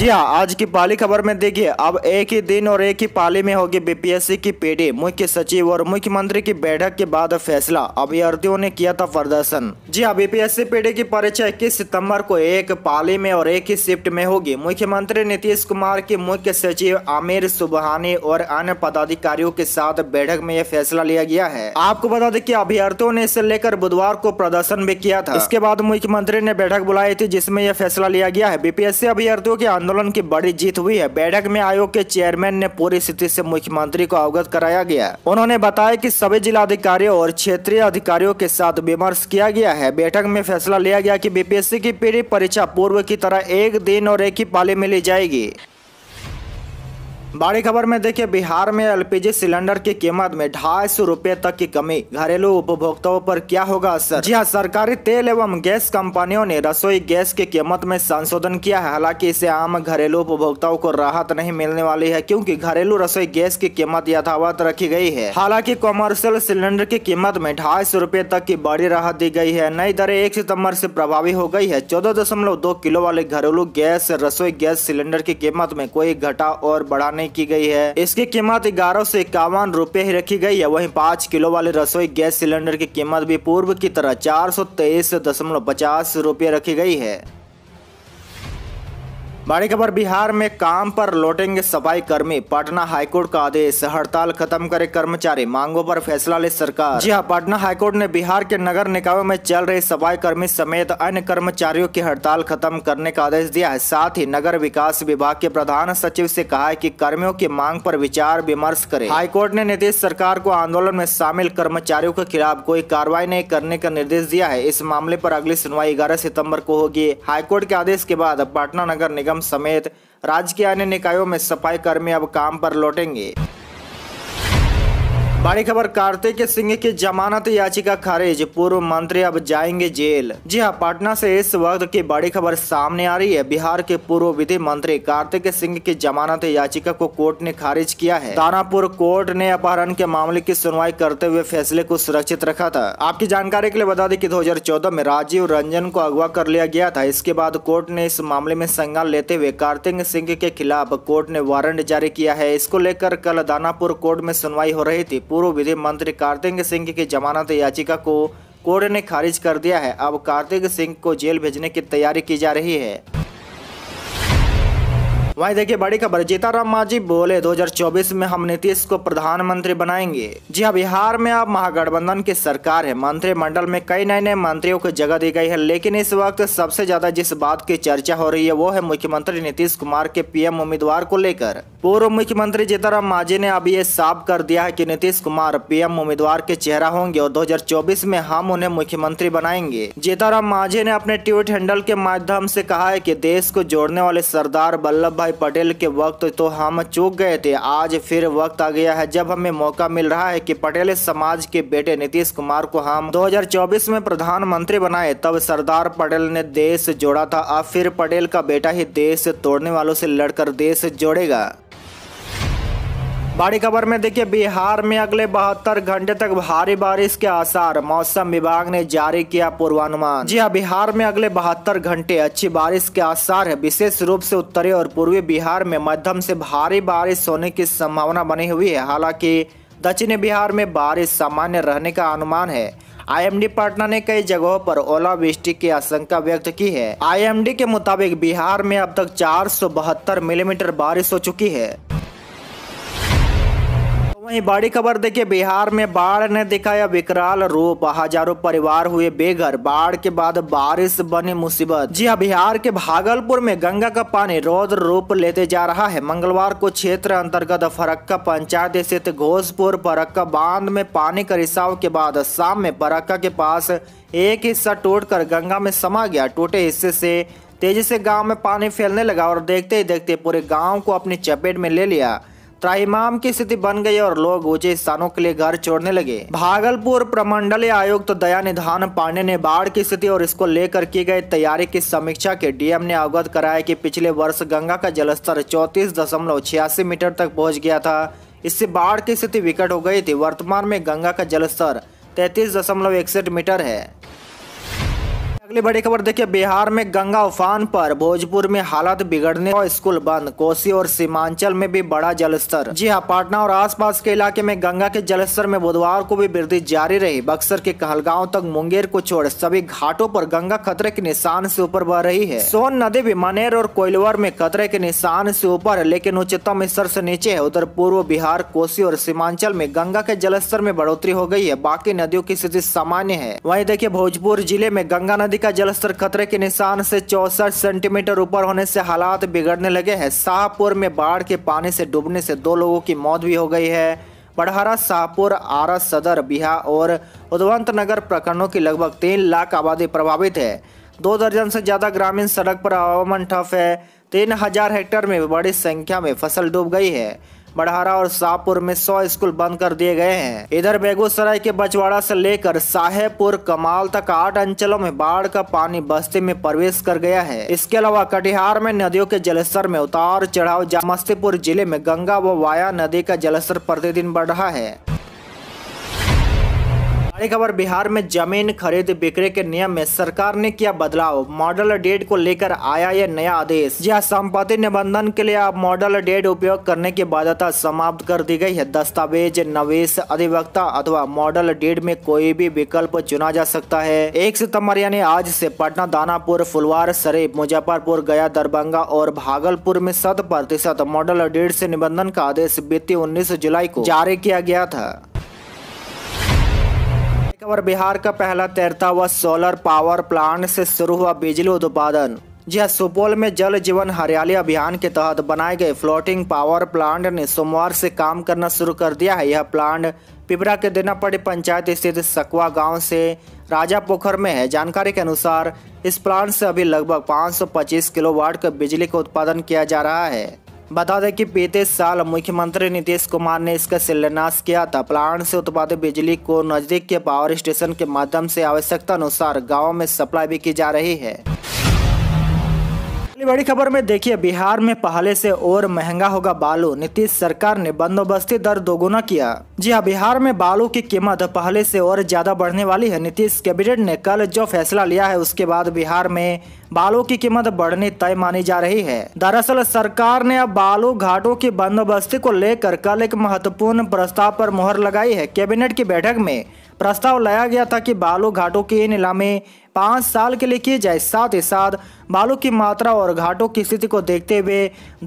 जी हाँ आज की पहली खबर में देखिए अब एक ही दिन और एक ही पाली में होगी बीपीएससी की पीढ़ी मुख्य सचिव और मुख्यमंत्री की बैठक के बाद फैसला अभ्यर्थियों ने किया था प्रदर्शन जी हाँ बीपीएससी पीढ़ी की परीक्षा इक्कीस सितम्बर को एक पाली में और एक ही शिफ्ट में होगी मुख्यमंत्री नीतीश कुमार के मुख्य सचिव आमिर सुबहानी और अन्य पदाधिकारियों के साथ बैठक में यह फैसला लिया गया है आपको बता दें की अभ्यर्थियों ने इसे लेकर बुधवार को प्रदर्शन भी किया था इसके बाद मुख्यमंत्री ने बैठक बुलाई थी जिसमे यह फैसला लिया गया है बीपीएससी अभ्यर्थियों के आंदोलन की बड़ी जीत हुई है बैठक में आयोग के चेयरमैन ने पूरी स्थिति से मुख्यमंत्री को अवगत कराया गया उन्होंने बताया कि सभी जिला अधिकारियों और क्षेत्रीय अधिकारियों के साथ विमर्श किया गया है बैठक में फैसला लिया गया कि बीपीएससी की पीढ़ी परीक्षा पूर्व की तरह एक दिन और एक ही पाली में ली जाएगी बड़ी खबर में देखिए बिहार में एलपीजी सिलेंडर की कीमत में ढाई सौ रूपए तक की कमी घरेलू उपभोक्ताओं पर क्या होगा असर जी हाँ सरकारी तेल एवं गैस कंपनियों ने रसोई गैस की कीमत में संशोधन किया है हालांकि इसे आम घरेलू उपभोक्ताओं को राहत नहीं मिलने वाली है क्योंकि घरेलू रसोई गैस की कीमत यथावत रखी गई है हालांकि कॉमर्शियल सिलेंडर की कीमत में ढाई सौ रूपए तक की बड़ी राहत दी गई है नई दरें एक सितम्बर ऐसी प्रभावी हो गयी है चौदह दशमलव दो किलो वाले घरेलू गैस रसोई गैस सिलेंडर की कीमत में कोई घटा और बढ़ाने नहीं की गई है इसकी कीमत ग्यारह सौ इक्यावन रूपए ही रखी गई है वहीं पाँच किलो वाले रसोई गैस सिलेंडर की कीमत भी पूर्व की तरह चार सौ तेईस दशमलव पचास रूपए रखी गई है बड़ी खबर बिहार में काम पर लौटेंगे सफाई कर्मी पटना हाईकोर्ट का आदेश हड़ताल खत्म करे कर्मचारी मांगों पर फैसला ले सरकार जी हां पटना हाईकोर्ट ने बिहार के नगर निकायों में चल रहे सफाई कर्मी समेत अन्य कर्मचारियों की हड़ताल खत्म करने का आदेश दिया है साथ ही नगर विकास विभाग के प्रधान सचिव ऐसी कहा है की कर्मियों की मांग पर विचार विमर्श करे हाईकोर्ट ने नीतीश सरकार को आंदोलन में शामिल कर्मचारियों के खिलाफ कोई कार्रवाई नहीं करने का निर्देश दिया है इस मामले आरोप अगली सुनवाई ग्यारह सितम्बर को होगी हाईकोर्ट के आदेश के बाद पटना नगर निगम निगम समेत राज्य के अन्य निकायों में सफाई कर्मी अब काम पर लौटेंगे बड़ी खबर कार्तिक सिंह की जमानत याचिका खारिज पूर्व मंत्री अब जाएंगे जेल जी हाँ पटना से इस वक्त की बड़ी खबर सामने आ रही है बिहार के पूर्व विधि मंत्री कार्तिक सिंह की जमानत याचिका को कोर्ट ने खारिज किया है दानापुर कोर्ट ने अपहरण के मामले की सुनवाई करते हुए फैसले को सुरक्षित रखा था आपकी जानकारी के लिए बता दें की दो में राजीव रंजन को अगवा कर लिया गया था इसके बाद कोर्ट ने इस मामले में संज्ञान लेते हुए कार्तिक सिंह के खिलाफ कोर्ट ने वारंट जारी किया है इसको लेकर कल दानापुर कोर्ट में सुनवाई हो रही थी पूर्व विधि मंत्री कार्तिक सिंह की जमानत याचिका को कोर्ट ने खारिज कर दिया है अब कार्तिक सिंह को जेल भेजने की तैयारी की जा रही है वहीं देखिए बड़ी खबर जीताराम मांझी बोले 2024 में हम नीतीश को प्रधानमंत्री बनाएंगे जी हाँ बिहार में अब महागठबंधन की सरकार है मंत्रिमंडल में कई नए नए मंत्रियों को जगह दी गई है लेकिन इस वक्त सबसे ज्यादा जिस बात की चर्चा हो रही है वो है मुख्यमंत्री नीतीश कुमार के पीएम उम्मीदवार को लेकर पूर्व मुख्यमंत्री जीताराम मांझी ने अब ये साफ कर दिया है की नीतीश कुमार पीएम उम्मीदवार के चेहरा होंगे और दो में हम उन्हें मुख्यमंत्री बनाएंगे जीताराम मांझी ने अपने ट्वीट हैंडल के माध्यम से कहा है की देश को जोड़ने वाले सरदार वल्लभ भाई भाई पटेल के वक्त तो हम चूक गए थे आज फिर वक्त आ गया है जब हमें मौका मिल रहा है कि पटेल समाज के बेटे नीतीश कुमार को हम 2024 में प्रधानमंत्री बनाए तब सरदार पटेल ने देश जोड़ा था अब फिर पटेल का बेटा ही देश तोड़ने वालों से लड़कर देश जोड़ेगा बड़ी खबर में देखिए बिहार में अगले बहत्तर घंटे तक भारी बारिश के आसार मौसम विभाग ने जारी किया पूर्वानुमान जी हाँ बिहार में अगले बहत्तर घंटे अच्छी बारिश के आसार है विशेष रूप से उत्तरी और पूर्वी बिहार में मध्यम से भारी बारिश होने की संभावना बनी हुई है हालांकि दक्षिणी बिहार में बारिश सामान्य रहने का अनुमान है आईएमडी पटना ने कई जगहों पर ओलावृष्टि की आशंका व्यक्त की है आईएमडी के मुताबिक बिहार में अब तक चार मिलीमीटर बारिश हो चुकी है वहीं बड़ी खबर देखिए बिहार में बाढ़ ने दिखाया विकराल रूप हजारों परिवार हुए बेघर बाढ़ के बाद बारिश बनी मुसीबत जी हाँ बिहार के भागलपुर में गंगा का पानी रौद्र रूप लेते जा रहा है मंगलवार को क्षेत्र अंतर्गत फरक्का पंचायत स्थित घोषपुर फरक्का बांध में पानी का रिसाव के बाद शाम में फरक्का के पास एक हिस्सा टूट गंगा में समा गया टूटे हिस्से से तेजी से गांव में पानी फैलने लगा और देखते ही देखते पूरे गांव को अपनी चपेट में ले लिया त्राईमाम की स्थिति बन गई और लोग ऊंचे स्थानों के लिए घर छोड़ने लगे भागलपुर प्रमंडलीय आयुक्त तो दया निधान पांडे ने बाढ़ की स्थिति और इसको लेकर की गई तैयारी की समीक्षा के डीएम ने अवगत कराया कि पिछले वर्ष गंगा का जलस्तर चौतीस दशमलव छियासी मीटर तक पहुंच गया था इससे बाढ़ की स्थिति विकट हो गई थी वर्तमान में गंगा का जलस्तर तैतीस दशमलव इकसठ मीटर है अगली बड़ी खबर देखिए बिहार में गंगा उफान पर भोजपुर में हालत बिगड़ने और स्कूल बंद कोसी और सीमांचल में भी बड़ा जलस्तर जी हाँ पटना और आसपास के इलाके में गंगा के जलस्तर में बुधवार को भी वृद्धि जारी रही बक्सर के कहलगांव तक मुंगेर को छोड़ सभी घाटों पर गंगा खतरे के निशान से ऊपर बह रही है सोन नदी भी मनेर और कोइलवर में खतरे के निशान से ऊपर है लेकिन उच्चतम स्तर से नीचे है उधर पूर्व बिहार कोसी और सीमांचल में गंगा के जलस्तर में बढ़ोतरी हो गयी है बाकी नदियों की स्थिति सामान्य है वही देखिये भोजपुर जिले में गंगा नदी का जलस्तर खतरे के निशान से चौसठ सेंटीमीटर ऊपर होने से हालात बिगड़ने लगे हैं शाहपुर में बाढ़ के पानी से डूबने से दो लोगों की मौत भी हो गई है बड़हरा शाहपुर आरा सदर बिहार और उदवंत नगर प्रखंडों की लगभग तीन लाख आबादी प्रभावित है दो दर्जन से ज़्यादा ग्रामीण सड़क पर आवागमन ठप है तीन हजार हेक्टेयर में बड़ी संख्या में फसल डूब गई है बड़हारा और शाहपुर में सौ स्कूल बंद कर दिए गए हैं इधर बेगूसराय के बचवाड़ा से लेकर साहेबपुर कमाल तक आठ अंचलों में बाढ़ का पानी बस्ती में प्रवेश कर गया है इसके अलावा कटिहार में नदियों के जलस्तर में उतार चढ़ाव समस्तीपुर जिले में गंगा व वाया नदी का जलस्तर प्रतिदिन बढ़ रहा है बड़ी खबर बिहार में जमीन खरीद बिक्री के नियम में सरकार ने किया बदलाव मॉडल डेट को लेकर आया यह नया आदेश यह हाँ, संपत्ति निबंधन के लिए अब मॉडल डेट उपयोग करने की बाध्यता समाप्त कर दी गई है दस्तावेज नवेश अधिवक्ता अथवा मॉडल डेट में कोई भी विकल्प चुना जा सकता है एक सितम्बर यानी आज ऐसी पटना दानापुर फुलवार शरीफ मुजफ्फरपुर गया दरभंगा और भागलपुर में शत प्रतिशत मॉडल डेट ऐसी निबंधन का आदेश बीती उन्नीस जुलाई को जारी किया गया था और बिहार का पहला तैरता हुआ सोलर पावर प्लांट से शुरू हुआ बिजली उत्पादन जी सुपौल में जल जीवन हरियाली अभियान के तहत बनाए गए फ्लोटिंग पावर प्लांट ने सोमवार से काम करना शुरू कर दिया है यह प्लांट पिपरा के देनापड़ी पंचायत स्थित सकवा गांव से राजा पोखर में है जानकारी के अनुसार इस प्लांट से अभी लगभग 525 किलोवाट का बिजली का उत्पादन किया जा रहा है बता दें कि बीते साल मुख्यमंत्री नीतीश कुमार ने इसका शिलान्यास किया था प्लांट से उत्पादित बिजली को नजदीक के पावर स्टेशन के माध्यम से आवश्यकता अनुसार गाँव में सप्लाई भी की जा रही है अगली बड़ी खबर में देखिए बिहार में पहले से और महंगा होगा बालू नीतीश सरकार ने बंदोबस्ती दर दोगुना किया जी हाँ बिहार में बालू की कीमत पहले से और ज्यादा बढ़ने वाली है नीतीश कैबिनेट ने कल जो फैसला लिया है उसके बाद बिहार में बालों की कीमत बढ़ने तय मानी जा रही है दरअसल सरकार ने अब बालू घाटों की बंदोबस्ती को लेकर कल एक महत्वपूर्ण प्रस्ताव पर मुहर लगाई है कैबिनेट की बैठक में प्रस्ताव लाया गया था कि बालू घाटों की नीलामी पाँच साल के लिए की जाए साथ ही साथ बालू की मात्रा और घाटों की स्थिति को देखते हुए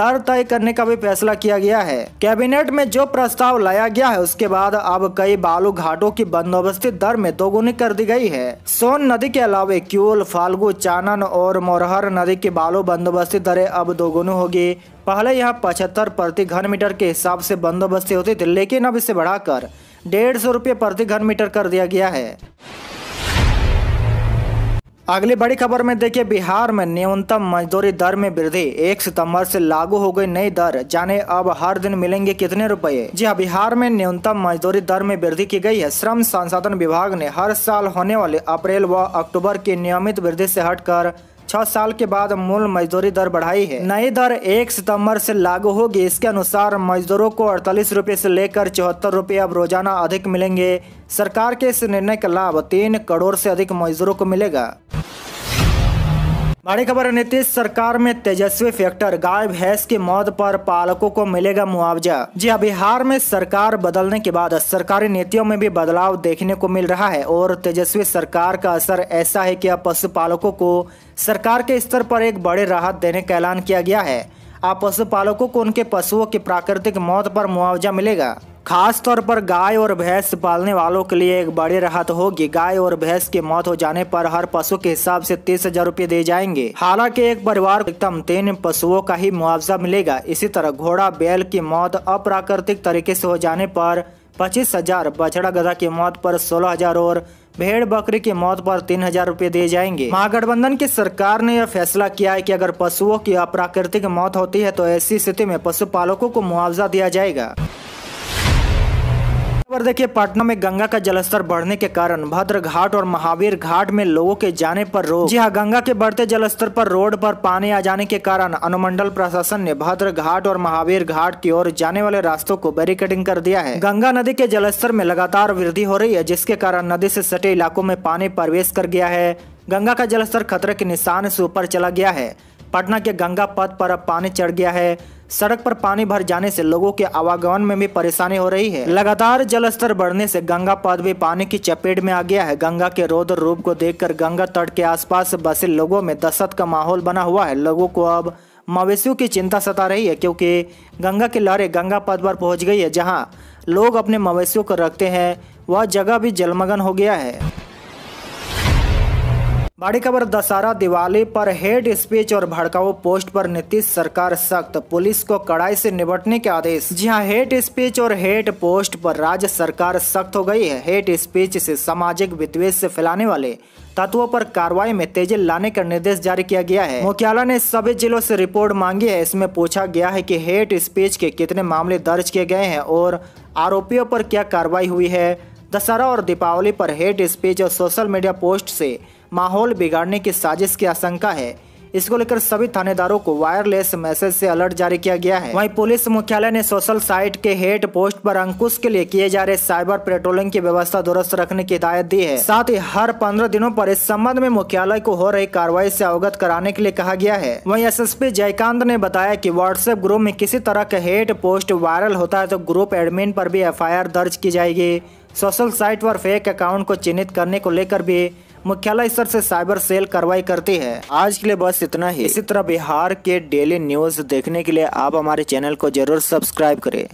दर तय करने का भी फैसला किया गया है कैबिनेट में जो प्रस्ताव लाया गया है उसके बाद अब कई बालू घाटों की बंदोबस्ती दर में दोगुनी कर दी गई है सोन नदी के अलावा क्यूल फाल्गु चानन और मोरहर नदी की बालू बंदोबस्ती दरें अब दोगुनी होगी पहले यह पचहत्तर प्रति घन मीटर के हिसाब से बंदोबस्ती होती थी लेकिन अब इसे बढ़ाकर डेढ़ सौ प्रति घन मीटर कर दिया गया है अगली बड़ी खबर में देखिए बिहार में न्यूनतम मजदूरी दर में वृद्धि 1 सितंबर से लागू हो गई नई दर जाने अब हर दिन मिलेंगे कितने रुपए जी हाँ बिहार में न्यूनतम मजदूरी दर में वृद्धि की गई है श्रम संसाधन विभाग ने हर साल होने वाले अप्रैल व वा अक्टूबर की नियमित वृद्धि से हटकर छह साल के बाद मूल मजदूरी दर बढ़ाई है नई दर एक सितम्बर से लागू होगी इसके अनुसार मजदूरों को अड़तालीस रूपए ऐसी लेकर चौहत्तर रूपए अब रोजाना अधिक मिलेंगे सरकार के इस निर्णय का लाभ तीन करोड़ से अधिक मजदूरों को मिलेगा बड़ी खबर नीतीश सरकार में तेजस्वी फैक्टर गाय भैंस के मौत पर पालकों को मिलेगा मुआवजा जी हाँ, बिहार में सरकार बदलने के बाद सरकारी नीतियों में भी बदलाव देखने को मिल रहा है और तेजस्वी सरकार का असर ऐसा है कि अब पशुपालकों को सरकार के स्तर पर एक बड़े राहत देने का ऐलान किया गया है अब पशुपालकों को उनके पशुओं की प्राकृतिक मौत पर मुआवजा मिलेगा खास तौर पर गाय और भैंस पालने वालों के लिए एक बड़ी राहत होगी गाय और भैंस की मौत हो जाने पर हर पशु के हिसाब से तीस हजार रूपए दिए जाएंगे हालांकि एक परिवार अधिकतम तीन पशुओं का ही मुआवजा मिलेगा इसी तरह घोड़ा बैल की मौत अप्राकृतिक तरीके से हो जाने पर पच्चीस हजार बछड़ा गधा की मौत पर सोलह हजार और भेड़ बकरी की मौत पर तीन हजार रूपए दिए जाएंगे महागठबंधन की सरकार ने यह फैसला किया है कि अगर पशुओं की अप्राकृतिक मौत होती है तो ऐसी स्थिति में पशुपालकों को मुआवजा दिया जाएगा खबर देखिए पटना में गंगा का जलस्तर बढ़ने के कारण भद्र घाट और महावीर घाट में लोगों के जाने पर रोक जी हाँ गंगा के बढ़ते जलस्तर पर रोड पर पानी आ जाने के कारण अनुमंडल प्रशासन ने भद्र घाट और महावीर घाट की ओर जाने वाले रास्तों को बैरिकेडिंग कर दिया है गंगा नदी के जलस्तर में लगातार वृद्धि हो रही है जिसके कारण नदी से सटे इलाकों में पानी प्रवेश कर गया है गंगा का जलस्तर खतरे के निशान से ऊपर चला गया है पटना के गंगा पथ पर अब पानी चढ़ गया है सड़क पर पानी भर जाने से लोगों के आवागमन में भी परेशानी हो रही है लगातार जल स्तर बढ़ने से गंगा पद भी पानी की चपेट में आ गया है गंगा के रौद्र रूप को देखकर गंगा तट के आसपास बसे लोगों में दशत का माहौल बना हुआ है लोगों को अब मवेशियों की चिंता सता रही है क्योंकि गंगा की लहरें गंगा पद पर पहुंच गई है जहां लोग अपने मवेशियों को रखते हैं वह जगह भी जलमग्न हो गया है बड़ी खबर दशहरा दिवाली पर हेड स्पीच और भड़काऊ पोस्ट पर नीतीश सरकार सख्त पुलिस को कड़ाई से निपटने के आदेश जी हाँ हेट स्पीच और हेट पोस्ट पर राज्य सरकार सख्त हो गई है हेट स्पीच से सामाजिक विद्वेष से फैलाने वाले तत्वों पर कार्रवाई में तेजी लाने का निर्देश जारी किया गया है मुख्यालय ने सभी जिलों से रिपोर्ट मांगी है इसमें पूछा गया है कि हेट स्पीच के कितने मामले दर्ज किए गए हैं और आरोपियों पर क्या कार्रवाई हुई है दशहरा और दीपावली पर हेट स्पीच और सोशल मीडिया पोस्ट से माहौल बिगाड़ने की साजिश की आशंका है इसको लेकर सभी थानेदारों को वायरलेस मैसेज से अलर्ट जारी किया गया है वहीं पुलिस मुख्यालय ने सोशल साइट के हेड पोस्ट पर अंकुश के लिए किए जा रहे साइबर पेट्रोलिंग की व्यवस्था दुरुस्त रखने की हिदायत दी है साथ ही हर पंद्रह दिनों पर इस संबंध में मुख्यालय को हो रही कार्रवाई से अवगत कराने के लिए कहा गया है वही एस जयकांत ने बताया की व्हाट्सएप ग्रुप में किसी तरह का हेड पोस्ट वायरल होता है तो ग्रुप एडमिन पर भी एफ दर्ज की जाएगी सोशल साइट पर फेक अकाउंट को चिन्हित करने को लेकर भी मुख्यालय स्तर से साइबर सेल कार्रवाई करती है आज के लिए बस इतना ही इसी तरह बिहार के डेली न्यूज देखने के लिए आप हमारे चैनल को जरूर सब्सक्राइब करें